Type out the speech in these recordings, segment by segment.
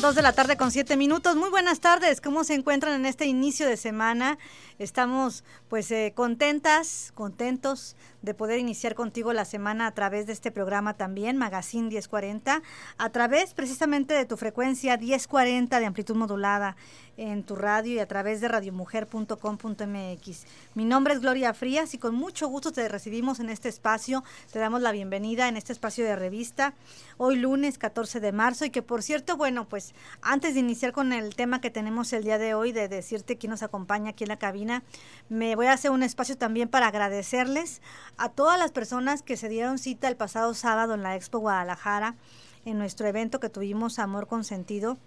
Dos de la tarde con siete minutos. Muy buenas tardes. ¿Cómo se encuentran en este inicio de semana? Estamos pues eh, contentas, contentos de poder iniciar contigo la semana a través de este programa también, Magazine 1040, a través precisamente de tu frecuencia 1040 de amplitud modulada en tu radio y a través de radiomujer.com.mx. Mi nombre es Gloria Frías y con mucho gusto te recibimos en este espacio, te damos la bienvenida en este espacio de revista, hoy lunes 14 de marzo y que por cierto, bueno, pues antes de iniciar con el tema que tenemos el día de hoy, de decirte quién nos acompaña aquí en la cabina, me voy a hacer un espacio también para agradecerles a todas las personas que se dieron cita el pasado sábado en la Expo Guadalajara, en nuestro evento que tuvimos Amor Consentido.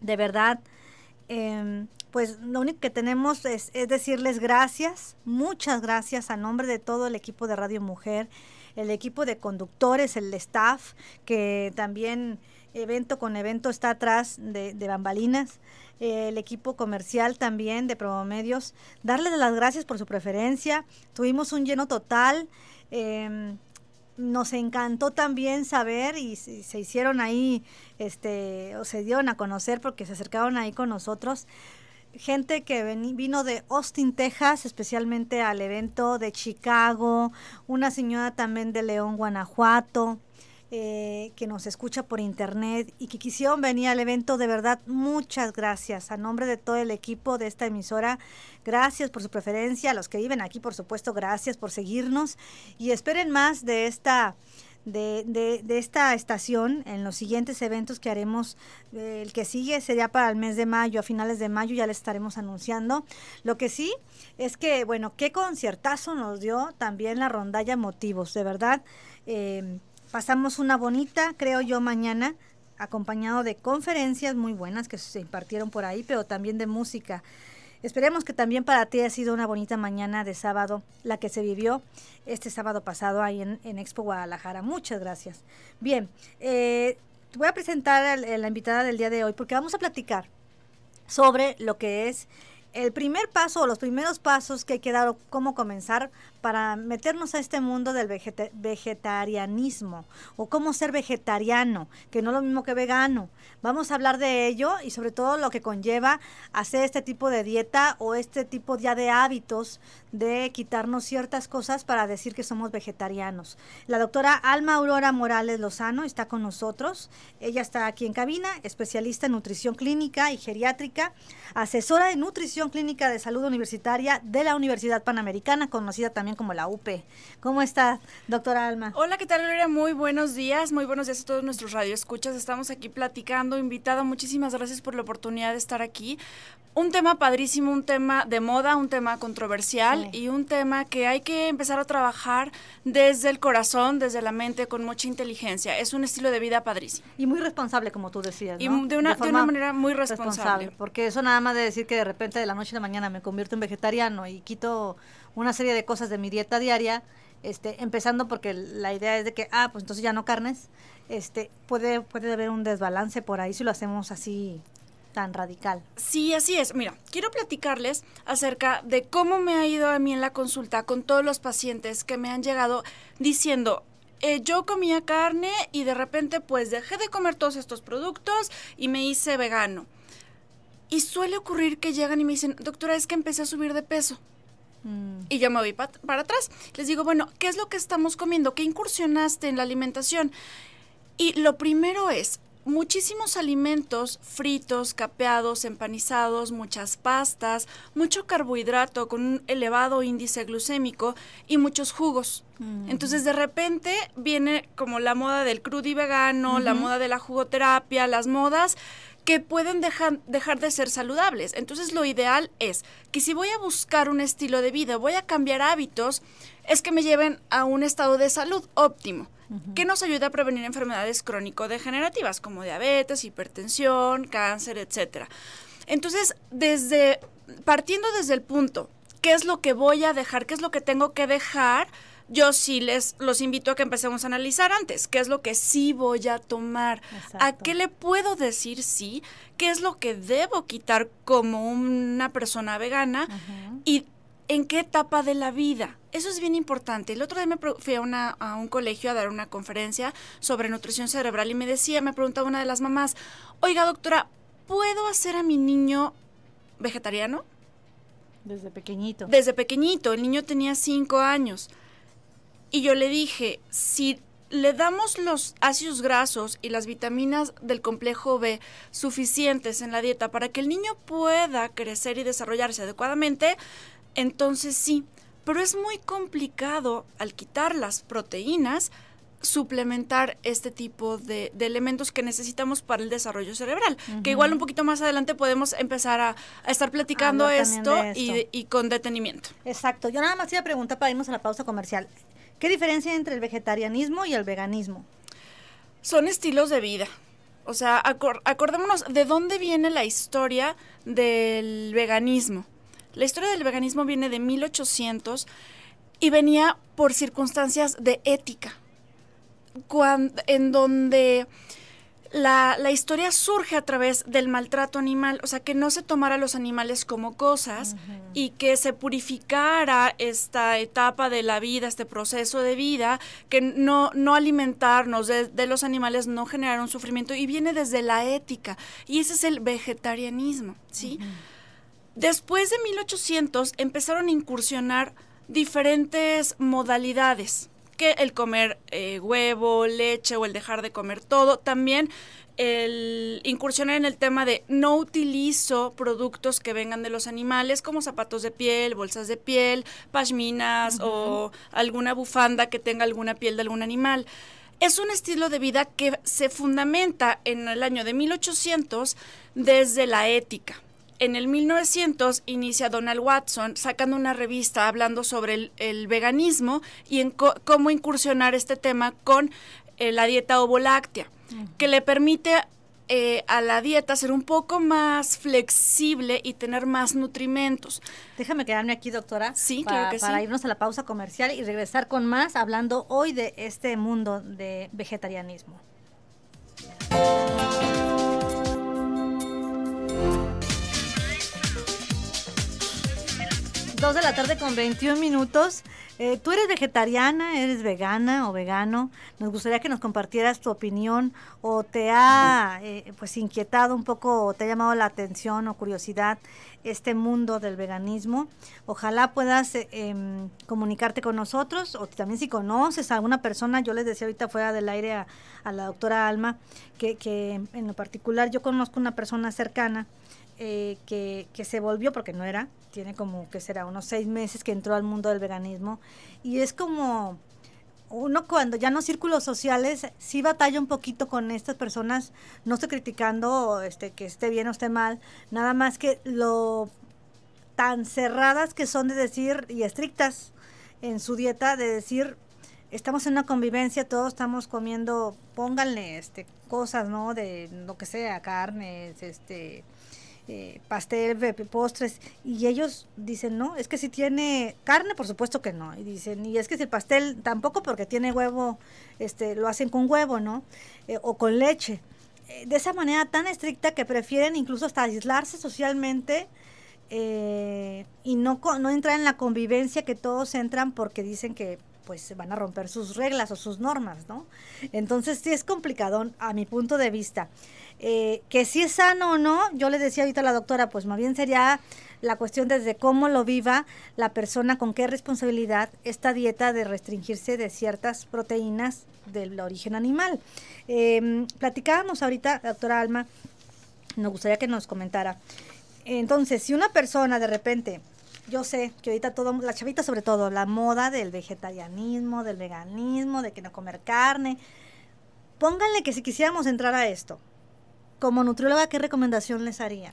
De verdad, em, pues lo único que tenemos es, es, decirles gracias, muchas gracias a nombre de todo el equipo de Radio Mujer, el equipo de conductores, el staff, que también evento con evento está atrás de, bambalinas, eh, el equipo comercial también de Promomedios. Darles las gracias por su preferencia. Tuvimos un lleno total. Em, nos encantó también saber y se hicieron ahí, este, o se dieron a conocer porque se acercaron ahí con nosotros. Gente que vino de Austin, Texas, especialmente al evento de Chicago, una señora también de León, Guanajuato, eh, que nos escucha por internet y que quisieron venir al evento. De verdad, muchas gracias. A nombre de todo el equipo de esta emisora, gracias por su preferencia. A los que viven aquí, por supuesto, gracias por seguirnos. Y esperen más de esta... De, de, esta estación en los siguientes eventos que haremos. Eh, el que sigue sería para el mes de mayo, a finales de mayo ya les estaremos anunciando. Lo que sí es que, bueno, qué conciertazo nos dio también la rondalla Motivos, de verdad. Eh, Pasamos una bonita, creo yo, mañana acompañado de conferencias muy buenas que se impartieron por ahí, pero también de música. Esperemos que también para ti haya sido una bonita mañana de sábado, la que se vivió este sábado pasado ahí en, Expo Guadalajara. Muchas gracias. Bien, eh, te voy a presentar a la invitada del día de hoy porque vamos a platicar sobre lo que es el primer paso o los primeros pasos que hay que dar cómo comenzar para meternos a este mundo del vegetarianismo o cómo ser vegetariano, que no es lo mismo que vegano. Vamos a hablar de ello y sobre todo lo que conlleva hacer este tipo de dieta o este tipo ya de hábitos de quitarnos ciertas cosas para decir que somos vegetarianos. La doctora Alma Aurora Morales Lozano está con nosotros. Ella está aquí en cabina, especialista en nutrición clínica y geriátrica, asesora de nutrición Clínica de Salud Universitaria de la Universidad Panamericana, conocida también como la UP. ¿Cómo está, doctora Alma? Hola, ¿qué tal, Gloria? Muy buenos días, muy buenos días a todos nuestros radioescuchas. Estamos aquí platicando, invitada, muchísimas gracias por la oportunidad de estar aquí. Un tema padrísimo, un tema de moda, un tema controversial y un tema que hay que empezar a trabajar desde el corazón, desde la mente, con mucha inteligencia. Es un estilo de vida padrísimo. Y muy responsable, como tú decías. Y de una, manera muy responsable. responsable. Porque eso nada más de decir que de repente de la noche a la mañana me convierto en vegetariano y quito una serie de cosas de mi dieta diaria, este, empezando porque la idea es de que, ah, pues entonces ya no carnes, este, puede, puede haber un desbalance por ahí si lo hacemos así tan radical. Sí, así es. Mira, quiero platicarles acerca de cómo me ha ido a mí en la consulta con todos los pacientes que me han llegado diciendo, eh, yo comía carne y de repente pues dejé de comer todos estos productos y me hice vegano. Y suele ocurrir que llegan y me dicen, doctora, es que empecé a subir de peso. Mm. Y yo me voy para atrás. Les digo, bueno, ¿qué es lo que estamos comiendo? ¿Qué incursionaste en la alimentación? Y lo primero es, muchísimos alimentos fritos, capeados, empanizados, muchas pastas, mucho carbohidrato con un elevado índice glucémico y muchos jugos. Mm. Entonces de repente viene como la moda del crudo y vegano, la moda de la jugoterapia, las modas que pueden dejar, dejar de ser saludables. Entonces lo ideal es que si voy a buscar un estilo de vida, voy a cambiar hábitos, es que me lleven a un estado de salud óptimo, que nos ayuda a prevenir enfermedades crónico-degenerativas como diabetes, hipertensión, cáncer, etc. Entonces, desde, partiendo desde el punto, ¿qué es lo que voy a dejar? ¿Qué es lo que tengo que dejar? yo sí les los invito a que empecemos a analizar antes qué es lo que sí voy a tomar, a qué le puedo decir sí, qué es lo que debo quitar como una persona vegana y en qué etapa de la vida. Eso es bien importante. El otro día me fui a, a un colegio a dar una conferencia sobre nutrición cerebral y me decía, me preguntaba una de las mamás, oiga doctora, ¿puedo hacer a mi niño vegetariano? Desde pequeñito. Desde pequeñito, el niño tenía cinco años. Y yo le dije, si le damos los ácidos grasos y las vitaminas del complejo B suficientes en la dieta para que el niño pueda crecer y desarrollarse adecuadamente, entonces sí, pero es muy complicado al quitar las proteínas suplementar este tipo de, elementos que necesitamos para el desarrollo cerebral. Que igual un poquito más adelante podemos empezar a, estar platicando esto, Y, y con detenimiento. Exacto. Yo nada más iba a preguntar para irnos a la pausa comercial. ¿Qué diferencia entre el vegetarianismo y el veganismo? Son estilos de vida. O sea, acordémonos de dónde viene la historia del veganismo. La historia del veganismo viene de 1800 y venía por circunstancias de ética, cuando, en donde la, historia surge a través del maltrato animal, o sea, que no se tomara a los animales como cosas y que se purificara esta etapa de la vida, este proceso de vida, que no, no alimentarnos de, los animales, no generar un sufrimiento, y viene desde la ética, y ese es el vegetarianismo, ¿sí? Después de 1800 empezaron a incursionar diferentes modalidades que el comer eh, huevo, leche o el dejar de comer todo, también el incursionar en el tema de no utilizo productos que vengan de los animales como zapatos de piel, bolsas de piel, pashminas o alguna bufanda que tenga alguna piel de algún animal. Es un estilo de vida que se fundamenta en el año de 1800 desde la ética. En el 1900 inicia Donald Watson sacando una revista hablando sobre el, veganismo y en cómo incursionar este tema con eh, la dieta ovo-láctea que le permite eh, a la dieta ser un poco más flexible y tener más nutrimentos. Déjame quedarme aquí, doctora. Sí, para, que para irnos a la pausa comercial y regresar con más hablando hoy de este mundo de vegetarianismo. 2 de la tarde con 21 minutos. Eh, Tú eres vegetariana, eres vegana o vegano. Nos gustaría que nos compartieras tu opinión o te ha eh, pues inquietado un poco, o te ha llamado la atención o curiosidad este mundo del veganismo. Ojalá puedas eh, em, comunicarte con nosotros o también si conoces a alguna persona. Yo les decía ahorita fuera del aire a, la doctora Alma que, que en lo particular yo conozco una persona cercana eh, que, se volvió, porque no era, tiene como que será unos seis meses que entró al mundo del veganismo, y es como uno cuando ya no círculos sociales sí batalla un poquito con estas personas, no estoy criticando este, que esté bien o esté mal, nada más que lo tan cerradas que son de decir y estrictas en su dieta de decir estamos en una convivencia, todos estamos comiendo, pónganle este cosas, ¿no? De lo que sea, carnes, este eh, pastel, postres, y ellos dicen, no, es que si tiene carne, por supuesto que no, y dicen, y es que si el pastel tampoco porque tiene huevo, este, lo hacen con huevo, ¿no? Eh, o con leche. Eh, de esa manera tan estricta que prefieren incluso hasta aislarse socialmente eh, y no, no entrar en la convivencia que todos entran porque dicen que pues van a romper sus reglas o sus normas, ¿no? Entonces sí es complicado a mi punto de vista. Eh, que si es sano o no, yo le decía ahorita a la doctora, pues más bien sería la cuestión desde cómo lo viva la persona, con qué responsabilidad esta dieta de restringirse de ciertas proteínas del origen animal. Em, platicábamos ahorita, doctora Alma, nos gustaría que nos comentara. Entonces, si una persona de repente yo sé que ahorita todo, la chavita sobre todo, la moda del vegetarianismo, del veganismo, de que no comer carne. Pónganle que si quisiéramos entrar a esto, como nutrióloga, ¿qué recomendación les haría?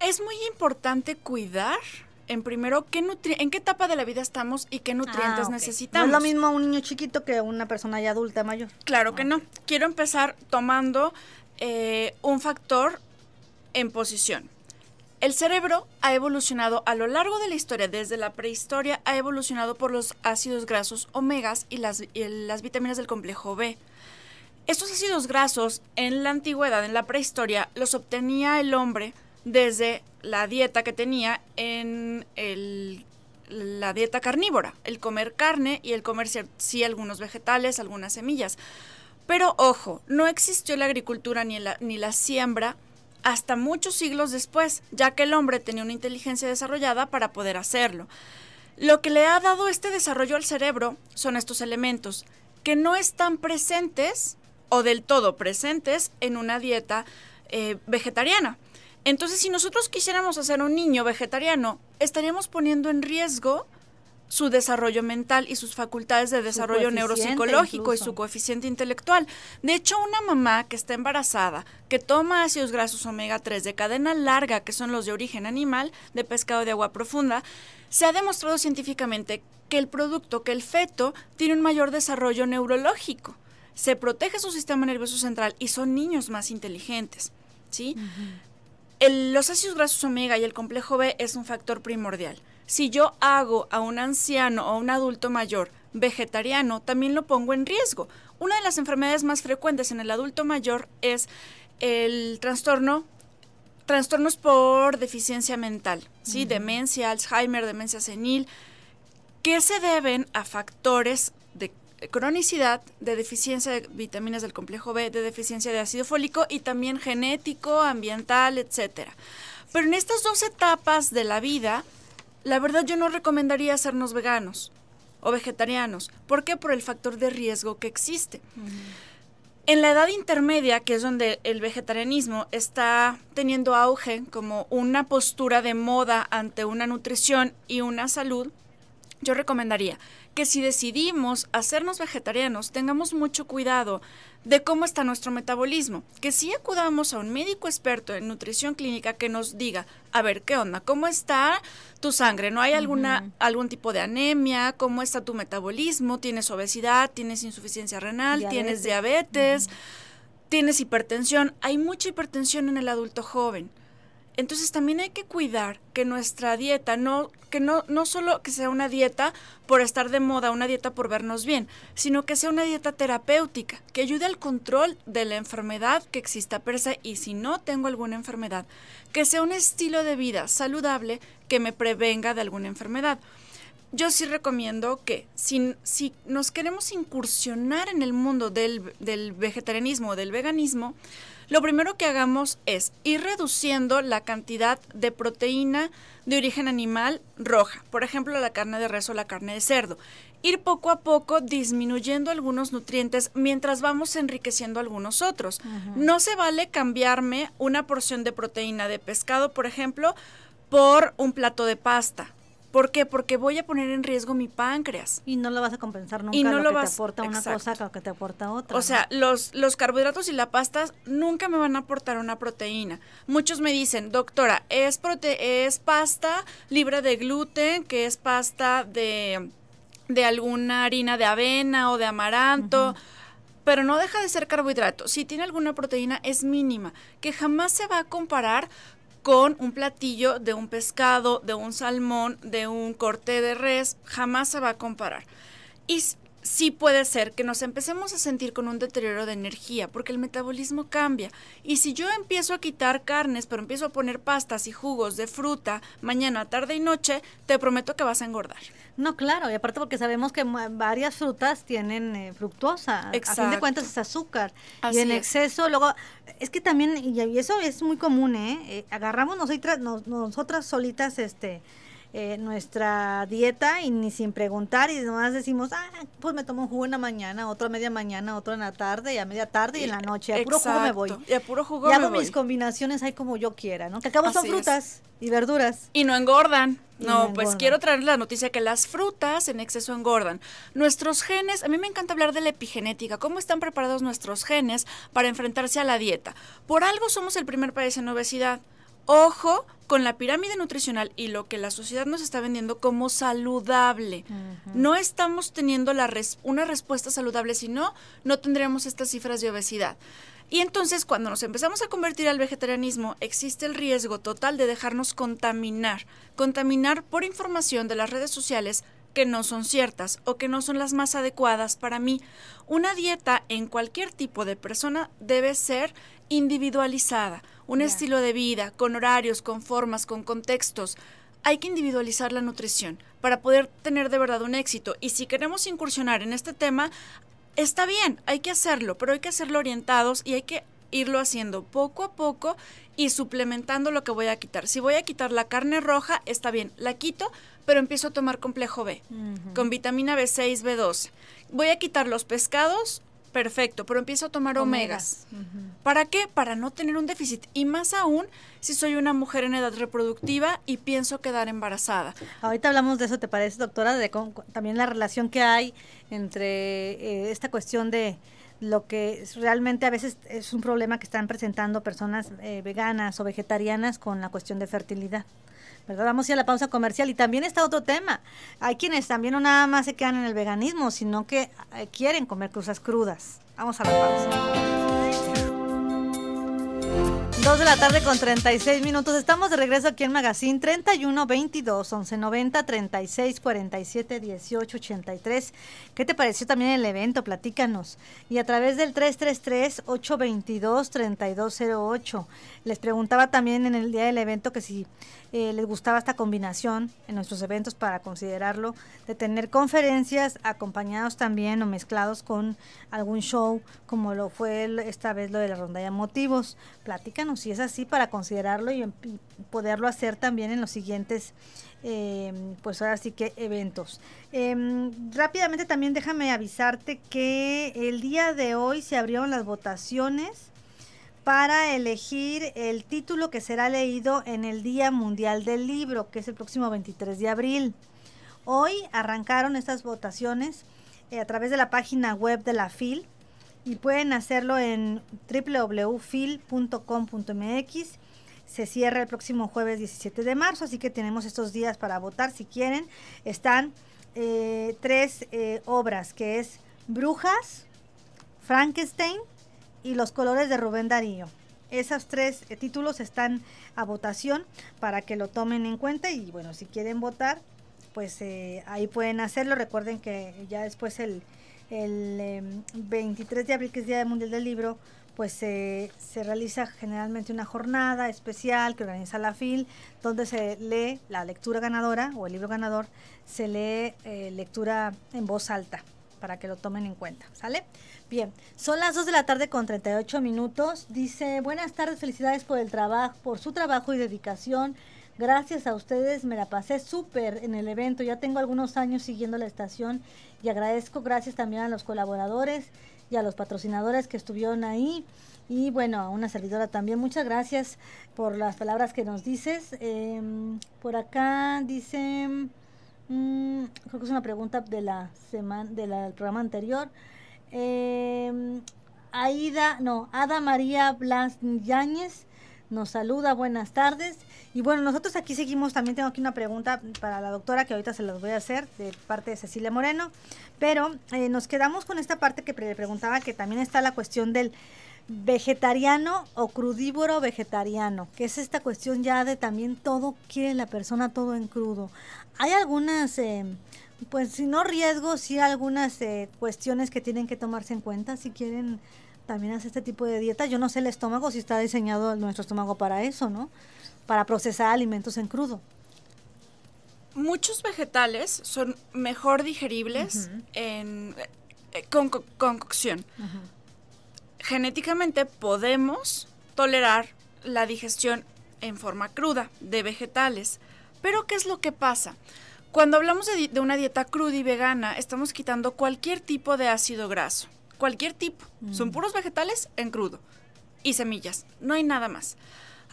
Es muy importante cuidar en primero qué nutri en qué etapa de la vida estamos y qué nutrientes ah, necesitamos. No es lo mismo un niño chiquito que una persona ya adulta mayor. Claro que no. Ah. Quiero empezar tomando eh, un factor en posición. El cerebro ha evolucionado a lo largo de la historia, desde la prehistoria, ha evolucionado por los ácidos grasos omegas y las, vitaminas del complejo B. Estos ácidos grasos en la antigüedad, en la prehistoria, los obtenía el hombre desde la dieta que tenía en la dieta carnívora, el comer carne y el comer sí algunos vegetales, algunas semillas. Pero ojo, no existió la agricultura ni la siembra hasta muchos siglos después, ya que el hombre tenía una inteligencia desarrollada para poder hacerlo. Lo que le ha dado este desarrollo al cerebro son estos elementos, que no están presentes o del todo presentes en una dieta eh, vegetariana. Entonces, si nosotros quisiéramos hacer un niño vegetariano, estaríamos poniendo en riesgo su desarrollo mental y sus facultades de desarrollo neuropsicológico y su coeficiente intelectual. De hecho, una mamá que está embarazada, que toma ácidos grasos omega 3 de cadena larga, que son los de origen animal, de pescado de agua profunda, se ha demostrado científicamente que el producto, que el feto, tiene un mayor desarrollo neurológico. Se protege su sistema nervioso central y son niños más inteligentes. ¿sí? los ácidos grasos omega y el complejo B es un factor primordial si yo hago a un anciano o a un adulto mayor vegetariano, también lo pongo en riesgo. Una de las enfermedades más frecuentes en el adulto mayor es el trastorno trastornos por deficiencia mental, ¿sí? Demencia, Alzheimer, demencia senil, que se deben a factores de cronicidad, de deficiencia de vitaminas del complejo B, de deficiencia de ácido fólico y también genético, ambiental, etcétera. Pero en estas dos etapas de la vida, la verdad yo no recomendaría hacernos veganos o vegetarianos. ¿Por qué? Por el factor de riesgo que existe. En la edad intermedia, que es donde el vegetarianismo está teniendo auge como una postura de moda ante una nutrición y una salud, yo recomendaría que si decidimos hacernos vegetarianos, tengamos mucho cuidado de cómo está nuestro metabolismo. Que si acudamos a un médico experto en nutrición clínica que nos diga, a ver, ¿qué onda? ¿Cómo está tu sangre? ¿No hay alguna, algún tipo de anemia? ¿Cómo está tu metabolismo? ¿Tienes obesidad? ¿Tienes insuficiencia renal? ¿Tienes diabetes? ¿Tienes hipertensión? Hay mucha hipertensión en el adulto joven. Entonces también hay que cuidar que nuestra dieta no que no no solo que sea una dieta por estar de moda, una dieta por vernos bien, sino que sea una dieta terapéutica que ayude al control de la enfermedad que exista per se y si no tengo alguna enfermedad, que sea un estilo de vida saludable que me prevenga de alguna enfermedad yo sí recomiendo que si, si, nos queremos incursionar en el mundo del, del vegetarianismo o del veganismo, lo primero que hagamos es ir reduciendo la cantidad de proteína de origen animal roja, por ejemplo la carne de res o la carne de cerdo. Ir poco a poco disminuyendo algunos nutrientes mientras vamos enriqueciendo algunos otros. No se vale cambiarme una porción de proteína de pescado, por ejemplo, por un plato de pasta ¿Por qué? Porque voy a poner en riesgo mi páncreas. Y no lo vas a compensar nunca y no lo, vas, te aporta una cosa que te aporta otra. O sea, los, los carbohidratos y la pasta nunca me van a aportar una proteína. Muchos me dicen, doctora, es, prote es pasta libre de gluten, que es pasta de, de alguna harina de avena o de amaranto. pero no deja de ser carbohidrato. Si tiene alguna proteína es mínima, que jamás se va a comparar con un platillo de un pescado, de un salmón, de un corte de res, jamás se va a comparar sí puede ser que nos empecemos a sentir con un deterioro de energía, porque el metabolismo cambia. Y si yo empiezo a quitar carnes, pero empiezo a poner pastas y jugos de fruta mañana, tarde y noche, te prometo que vas a engordar. No, claro, y aparte porque sabemos que varias frutas tienen eh, fructosa, a fin de cuentas es azúcar. y en exceso, luego, es que también, y eso es muy común, ¿eh? eh agarramos nosotras solitas este eh, nuestra dieta y ni sin preguntar y nomás decimos, ah, pues me tomo un jugo en la mañana, otro a media mañana, otro en la tarde y a media tarde y, en la eh, noche. A puro jugo me voy. Y a puro jugo y hago mis combinaciones ahí como yo quiera, ¿no? Que acabo son frutas y verduras. Y no engordan. no, pues quiero traer la noticia que las frutas en exceso engordan. Nuestros genes, a mí me encanta hablar de la epigenética, cómo están preparados nuestros genes para enfrentarse a la dieta. Por algo somos el primer país en obesidad ojo con la pirámide nutricional y lo que la sociedad nos está vendiendo como saludable. No estamos teniendo una respuesta saludable, si no, no tendríamos estas cifras de obesidad. Y entonces cuando nos empezamos a convertir al vegetarianismo, existe el riesgo total de dejarnos contaminar, contaminar por información de las redes sociales que no son ciertas o que no son las más adecuadas para mí. Una dieta en cualquier tipo de persona debe ser individualizada, un estilo de vida, con horarios, con formas, con contextos. Hay que individualizar la nutrición para poder tener de verdad un éxito. Y si queremos incursionar en este tema, está bien, hay que hacerlo, pero hay que hacerlo orientados y hay que irlo haciendo poco a poco y suplementando lo que voy a quitar. Si voy a quitar la carne roja, está bien, la quito, pero empiezo a tomar complejo B con vitamina B6, B12. Voy a quitar los pescados, perfecto, pero empiezo a tomar omegas. ¿Para qué? Para no tener un déficit. Y más aún si soy una mujer en edad reproductiva y pienso quedar embarazada. Ahorita hablamos de eso, ¿te parece, doctora? De también la relación que hay entre eh, esta cuestión de lo que realmente a veces es un problema que están presentando personas eh, veganas o vegetarianas con la cuestión de fertilidad. ¿verdad? Vamos a ir a la pausa comercial y también está otro tema. Hay quienes también no nada más se quedan en el veganismo, sino que eh, quieren comer cosas crudas. Vamos a la pausa. 2 de la tarde con 36 minutos. Estamos de regreso aquí en Magazine 31 22 11 90 36 47 18 83. ¿Qué te pareció también el evento? Platícanos. Y a través del 333 822 3208. Les preguntaba también en el día del evento que si eh, les gustaba esta combinación en nuestros eventos para considerarlo de tener conferencias acompañados también o mezclados con algún show como lo fue esta vez lo de la ronda de motivos. Platícanos si es así, para considerarlo em, y, poderlo hacer también en los siguientes, em, pues así que eventos. Em, rápidamente también déjame avisarte que el día de hoy se abrieron las votaciones para elegir el título que será leído en el Día Mundial del Libro, que es el próximo 23 de abril. Hoy arrancaron estas votaciones eh, a través de la página web de la FIL y pueden hacerlo en www.fil.com.mx. Se cierra el próximo jueves 17 de marzo, así que tenemos estos días para votar si quieren. Están eh, tres eh, obras, que es Brujas, Frankenstein y Los Colores de Rubén Darío. Esos tres eh, títulos están a votación para que lo tomen en cuenta y bueno, si quieren votar, pues ahí pueden hacerlo. Recuerden que ya después el, el 23 em, de abril, que es Día del Mundial del Libro, pues se, realiza generalmente una jornada especial que organiza la FIL, donde se lee la lectura ganadora o el libro ganador, se lee eh, lectura en voz alta para que lo tomen en cuenta, ¿sale? Bien, son las 2 de la tarde con 38 minutos. Dice, buenas tardes, felicidades por el trabajo, por su trabajo y dedicación. Gracias a ustedes, me la pasé súper en el evento. Ya tengo algunos años siguiendo la estación y agradezco gracias también a los colaboradores y a los patrocinadores que estuvieron ahí. Y bueno, a una servidora también. Muchas gracias por las palabras que nos dices. Em, por acá dice, mm, creo que es una pregunta de la semana, del programa anterior. Em, Aida, no, Ada María Blas Yáñez nos saluda, buenas tardes. Y bueno, nosotros aquí seguimos, también tengo aquí una pregunta para la doctora que ahorita se las voy a hacer de parte de Cecilia Moreno, pero eh, nos quedamos con esta parte que le preguntaba que también está la cuestión del vegetariano o crudívoro vegetariano, que es esta cuestión ya de también todo que la persona todo en crudo. Hay algunas, eh, pues si no riesgos, sí algunas eh, cuestiones que tienen que tomarse en cuenta si quieren también hace este tipo de dieta. Yo no sé el estómago si está diseñado nuestro estómago para eso, ¿no? Para procesar alimentos en crudo. Muchos vegetales son mejor digeribles en, eh, con, cocción. Genéticamente podemos tolerar la digestión en forma cruda de vegetales. Pero ¿qué es lo que pasa? Cuando hablamos de una dieta cruda y vegana, estamos quitando cualquier tipo de ácido graso cualquier tipo. Son mm. puros vegetales en crudo y semillas, no hay nada más.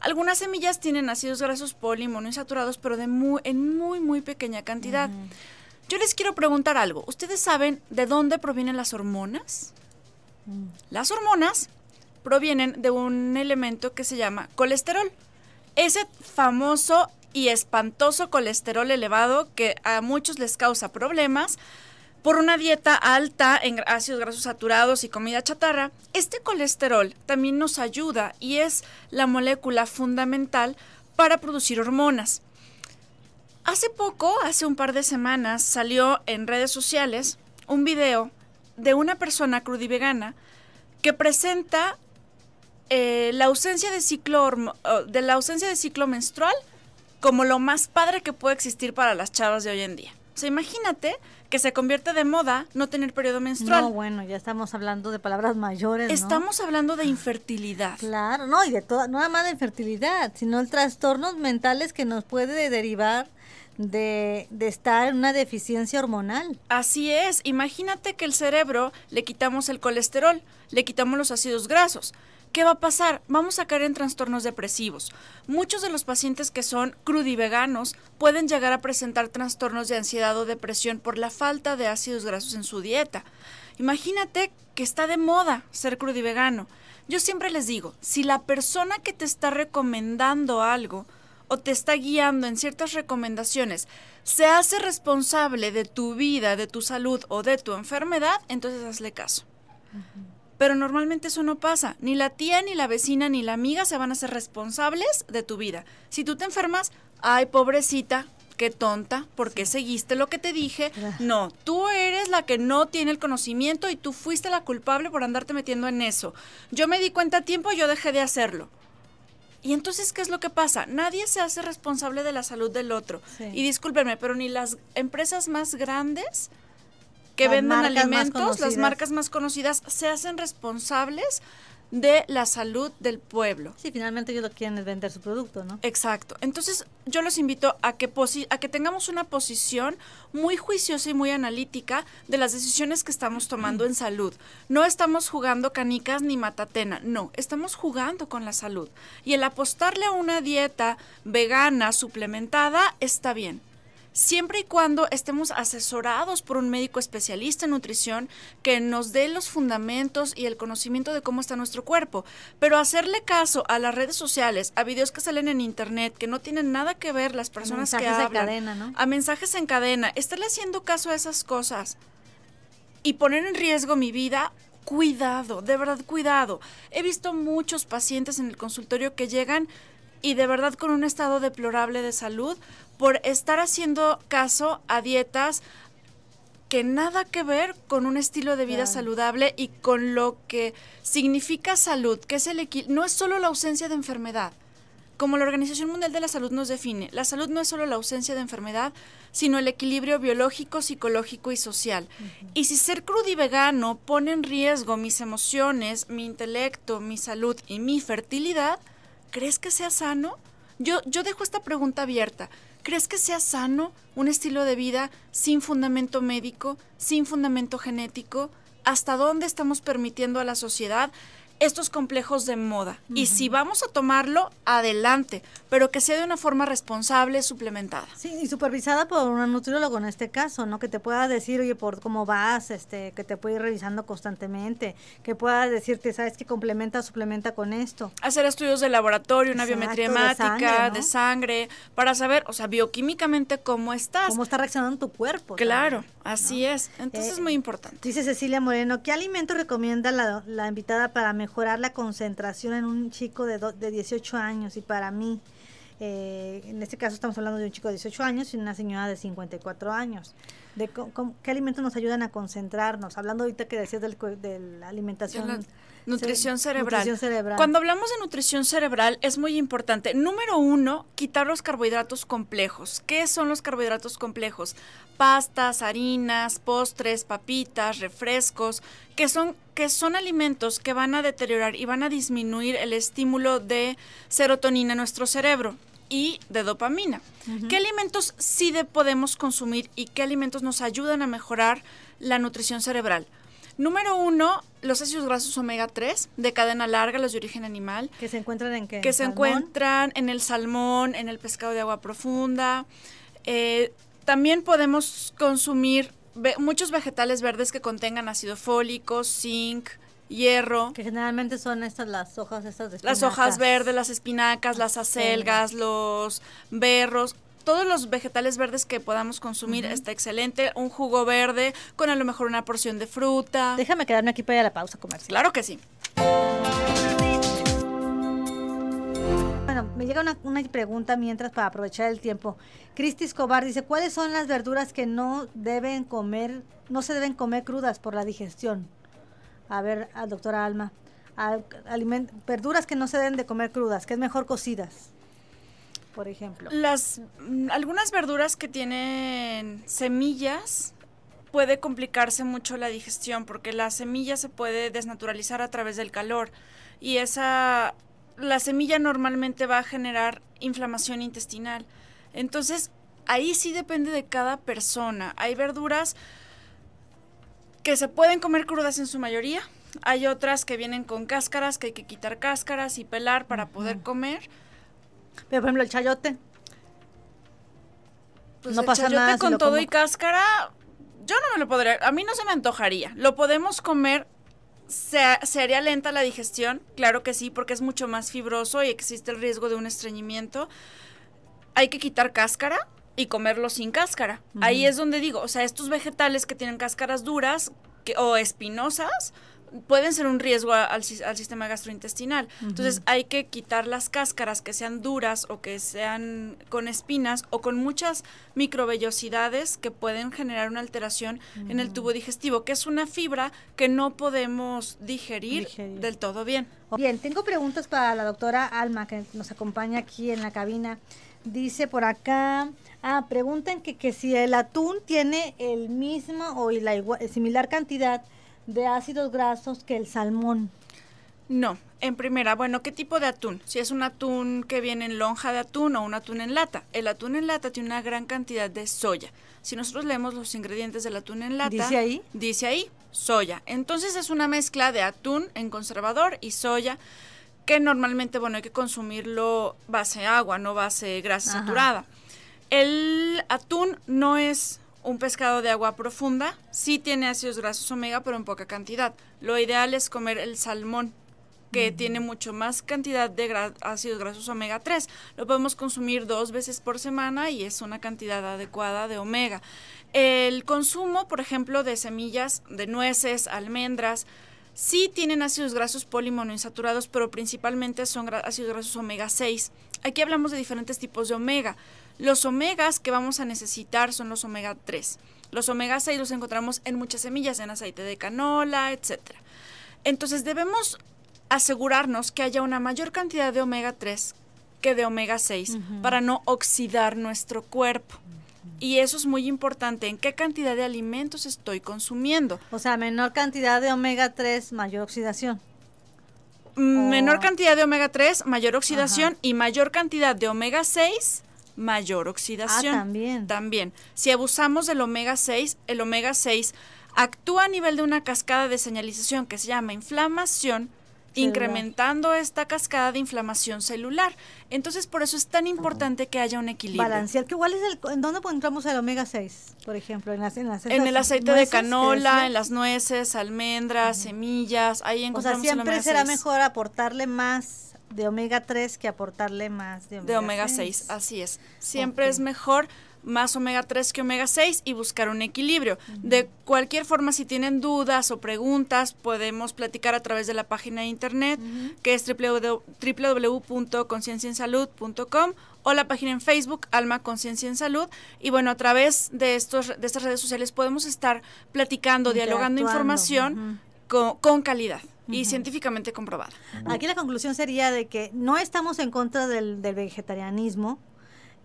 Algunas semillas tienen ácidos grasos poliinsaturados, pero de en muy, muy pequeña cantidad. Mm. Yo les quiero preguntar algo. ¿Ustedes saben de dónde provienen las hormonas? Mm. Las hormonas provienen de un elemento que se llama colesterol. Ese famoso y espantoso colesterol elevado que a muchos les causa problemas, por una dieta alta en ácidos grasos saturados y comida chatarra, este colesterol también nos ayuda y es la molécula fundamental para producir hormonas. Hace poco, hace un par de semanas, salió en redes sociales un video de una persona crudivegana que presenta eh, la, ausencia de ciclo, de la ausencia de ciclo menstrual como lo más padre que puede existir para las chavas de hoy en día. O sea, imagínate que se convierte de moda no tener periodo menstrual. No, bueno, ya estamos hablando de palabras mayores. Estamos hablando de infertilidad. Claro, no, y de toda, no nada más de infertilidad, sino el trastornos mentales que nos puede derivar de, de, estar en una deficiencia hormonal. Así es, imagínate que el cerebro le quitamos el colesterol, le quitamos los ácidos grasos. ¿Qué va a pasar? Vamos a caer en trastornos depresivos. Muchos de los pacientes que son crudiveganos pueden llegar a presentar trastornos de ansiedad o depresión por la falta de ácidos grasos en su dieta. Imagínate que está de moda ser crudivegano. Yo siempre les digo, si la persona que te está recomendando algo o te está guiando en ciertas recomendaciones se hace responsable de tu vida, de tu salud o de tu enfermedad, entonces hazle caso. Pero normalmente eso no pasa. Ni la tía, ni la vecina, ni la amiga se van a ser responsables de tu vida. Si tú te enfermas, ay, pobrecita, qué tonta, porque seguiste lo que te dije. Ah. No, tú eres la que no tiene el conocimiento y tú fuiste la culpable por andarte metiendo en eso. Yo me di cuenta a tiempo y yo dejé de hacerlo. Y entonces, ¿qué es lo que pasa? Nadie se hace responsable de la salud del otro. Y discúlpenme, pero ni las empresas más grandes que vendan alimentos, las marcas más conocidas, se hacen responsables de la salud del pueblo. Sí, finalmente ellos lo quieren es vender su producto, ¿no? Exacto. Entonces, yo los invito a que, a que tengamos una posición muy juiciosa y muy analítica de las decisiones que estamos tomando en salud. No estamos jugando canicas ni matatena, no, estamos jugando con la salud. Y el apostarle a una dieta vegana suplementada está bien siempre y cuando estemos asesorados por un médico especialista en nutrición que nos dé los fundamentos y el conocimiento de cómo está nuestro cuerpo. Pero hacerle caso a las redes sociales, a videos que salen en internet, que no tienen nada que ver las personas que hablan, en cadena, a mensajes en cadena, estarle haciendo caso a esas cosas y poner en riesgo mi vida cuidado, de verdad cuidado. He visto muchos pacientes en el consultorio que llegan y de verdad con un estado deplorable de salud por estar haciendo caso a dietas que nada que ver con un estilo de vida saludable y con lo que significa salud, que es el no es solo la ausencia de enfermedad. Como la Organización Mundial de la Salud nos define, la salud no es solo la ausencia de enfermedad, sino el equilibrio biológico, psicológico y social. Y si ser crudo y vegano pone en riesgo mis emociones, mi intelecto, mi salud y mi fertilidad, ¿crees que sea sano? Yo, yo dejo esta pregunta abierta. ¿Crees que sea sano un estilo de vida sin fundamento médico, sin fundamento genético? ¿Hasta dónde estamos permitiendo a la sociedad estos complejos de moda. Y si vamos a tomarlo, adelante, pero que sea de una forma responsable, suplementada. Sí, y supervisada por un nutriólogo en este caso, ¿no? Que te pueda decir, oye, por cómo vas, este, que te puede ir revisando constantemente, que pueda decirte, sabes que complementa, suplementa con esto. Hacer estudios de laboratorio, una biometría hemática, de sangre, para saber, o sea, bioquímicamente cómo estás. Cómo está reaccionando tu cuerpo. Claro, así es. Entonces eh, es muy importante. Dice Cecilia Moreno, ¿qué alimento recomienda la, invitada para mejorar? mejorar la concentración en un chico de, de 18 años y para mí, eh, en este caso estamos hablando de un chico de 18 años y una señora de 54 años. De ¿Qué alimentos nos ayudan a concentrarnos? Hablando ahorita que decías del, de la alimentación... Nutrición cerebral. Cuando hablamos de nutrición cerebral es muy importante. Número uno, quitar los carbohidratos complejos. ¿Qué son los carbohidratos complejos? Pastas, harinas, postres, papitas, refrescos, que son, alimentos que van a deteriorar y van a disminuir el estímulo de serotonina en nuestro cerebro y de dopamina. ¿Qué alimentos sí podemos consumir y qué alimentos nos ayudan a mejorar la nutrición cerebral? Número uno, los ácidos grasos omega 3 de cadena larga, los de origen animal. ¿Que se encuentran en qué? Que se encuentran en el salmón, en el pescado de agua profunda. Eh, también podemos consumir muchos vegetales verdes que contengan ácido fólico, zinc, hierro. Que generalmente son estas las hojas, estas de Las hojas verdes, las espinacas, las acelgas, los berros todos los vegetales verdes que podamos consumir está excelente. Un jugo verde con a lo mejor una porción de fruta. Déjame quedarme aquí para ir a la pausa comercial. Claro que sí. Bueno, me llega una, pregunta mientras para aprovechar el tiempo. Cristi Escobar dice, ¿cuáles son las verduras que no deben comer, no se deben comer crudas por la digestión? A ver, doctora Alma. verduras que no se deben de comer crudas, que es mejor cocidas por ejemplo? Las mm, algunas verduras que tienen semillas puede complicarse mucho la digestión porque la semilla se puede desnaturalizar a través del calor y esa la semilla normalmente va a generar inflamación intestinal. Entonces, ahí sí depende de cada persona. Hay verduras que se pueden comer crudas en su mayoría, hay otras que vienen con cáscaras, que hay que quitar cáscaras y pelar para poder comer pero por ejemplo, el chayote. Pues no el pasa chayote con todo y cáscara, yo no me lo podría. A mí no se me antojaría. Lo podemos comer. ¿Se, haría lenta la digestión? Claro que sí, porque es mucho más fibroso y existe el riesgo de un estreñimiento. Hay que quitar cáscara y comerlo sin cáscara. Ahí es donde digo, o sea, estos vegetales que tienen cáscaras duras o espinosas, pueden ser un riesgo al, sistema gastrointestinal. Entonces hay que quitar las cáscaras que sean duras o que sean con espinas o con muchas microvellosidades que pueden generar una alteración en el tubo digestivo, que es una fibra que no podemos digerir, del todo bien. Bien, tengo preguntas para la doctora Alma que nos acompaña aquí en la cabina. Dice por acá, ah, preguntan que, si el atún tiene el mismo o la igual, similar cantidad de ácidos grasos que el salmón? No, en primera, bueno, ¿qué tipo de atún? Si es un atún que viene en lonja de atún o un atún en lata. El atún en lata tiene una gran cantidad de soya. Si nosotros leemos los ingredientes del atún en lata, dice ahí, dice ahí soya. Entonces es una mezcla de atún en conservador y soya que normalmente, bueno, hay que consumirlo base agua, no base grasa saturada. El atún no es un pescado de agua profunda sí tiene ácidos grasos omega, pero en poca cantidad. Lo ideal es comer el salmón, que tiene mucho más cantidad de ácidos grasos omega 3. Lo podemos consumir dos veces por semana y es una cantidad adecuada de omega. El consumo, por ejemplo, de semillas, de nueces, almendras, sí tienen ácidos grasos polimonoinsaturados, pero principalmente son ácidos grasos omega 6. Aquí hablamos de diferentes tipos de omega. Los omegas que vamos a necesitar son los omega 3. Los omega 6 los encontramos en muchas semillas, en aceite de canola, etc. Entonces debemos asegurarnos que haya una mayor cantidad de omega 3 que de omega 6 para no oxidar nuestro cuerpo. Y eso es muy importante, en qué cantidad de alimentos estoy consumiendo. O sea, menor cantidad de omega 3, mayor oxidación. Mm, menor cantidad de omega 3, mayor oxidación y mayor cantidad de omega 6, mayor oxidación. Ah, también. También. Si abusamos del omega 6, el omega 6 actúa a nivel de una cascada de señalización que se llama inflamación incrementando esta cascada de inflamación celular. Entonces, por eso es tan importante que haya un equilibrio. Balancear, que igual es el, ¿en dónde encontramos el omega 6, por ejemplo? En, el aceite de canola, en las nueces, almendras, semillas, ahí encontramos o sea, siempre será mejor aportarle más de omega 3 que aportarle más de omega, de omega 6. Así es, siempre es mejor más omega 3 que omega 6 y buscar un equilibrio. De cualquier forma, si tienen dudas o preguntas, podemos platicar a través de la página de internet que es www.concienciensalud.com o la página en Facebook Alma Conciencia en Salud y bueno, a través de estos de estas redes sociales podemos estar platicando, dialogando información con, calidad y científicamente comprobada. Aquí la conclusión sería de que no estamos en contra del vegetarianismo,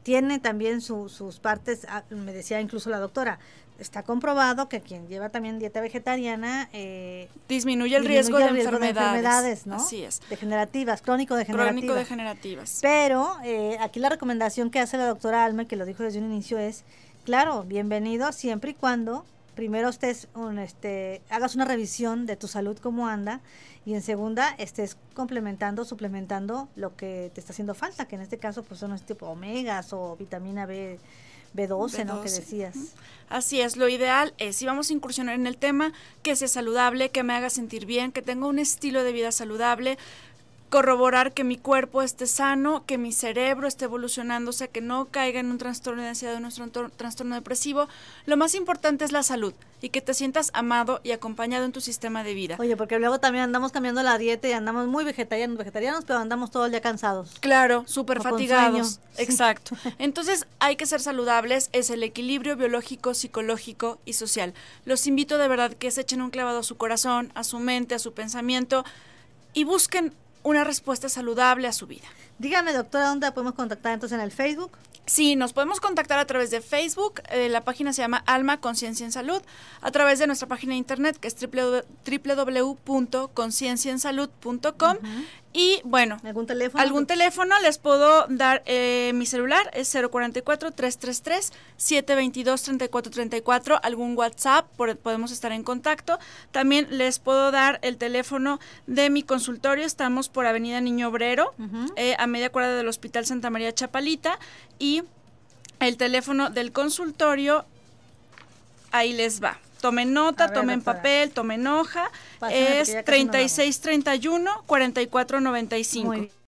tiene también sus partes, ah, me decía incluso la doctora, está comprobado que quien lleva también dieta vegetariana eh, disminuye el riesgo, de, enfermedades, ¿no? Así es. Degenerativas, crónico degenerativas. Crónico degenerativas. Pero eh, aquí la recomendación que hace la doctora Alma, que lo dijo desde un inicio, es, claro, bienvenido siempre y cuando primero estés un, este, hagas una revisión de tu salud, cómo anda, y en segunda estés complementando, suplementando lo que te está haciendo falta, que en este caso pues son este tipo omegas o vitamina B. 12 B12, ¿no? Que decías. Así es, lo ideal es, si vamos a incursionar en el tema, que sea saludable, que me haga sentir bien, que tenga un estilo de vida saludable, corroborar que mi cuerpo esté sano, que mi cerebro esté evolucionando, sea, que no caiga en un trastorno de ansiedad o en un trastorno depresivo. Lo más importante es la salud y que te sientas amado y acompañado en tu sistema de vida. Oye, porque luego también andamos cambiando la dieta y andamos muy vegetarianos, vegetarianos, pero andamos todo el día cansados. Claro, súper fatigados. Exacto. Entonces hay que ser saludables, es el equilibrio biológico, psicológico y social. Los invito de verdad que se echen un clavado a su corazón, a su mente, a su pensamiento y busquen una respuesta saludable a su vida. Dígame, doctora, ¿dónde podemos contactar entonces en el Facebook? Sí, nos podemos contactar a través de Facebook, eh, la página se llama Alma Conciencia en Salud, a través de nuestra página de internet que es www.concienciaensalud.com. Y bueno, ¿algún teléfono? les puedo dar eh, mi celular, es 044-333-722-3434, algún WhatsApp, podemos estar en contacto. También les puedo dar el teléfono de mi consultorio, estamos por Avenida Niño Obrero, eh, a media cuadra del Hospital Santa María Chapalita, y el teléfono del consultorio, ahí les va tomen nota, tomen papel, tomen hoja. es 3631 4495.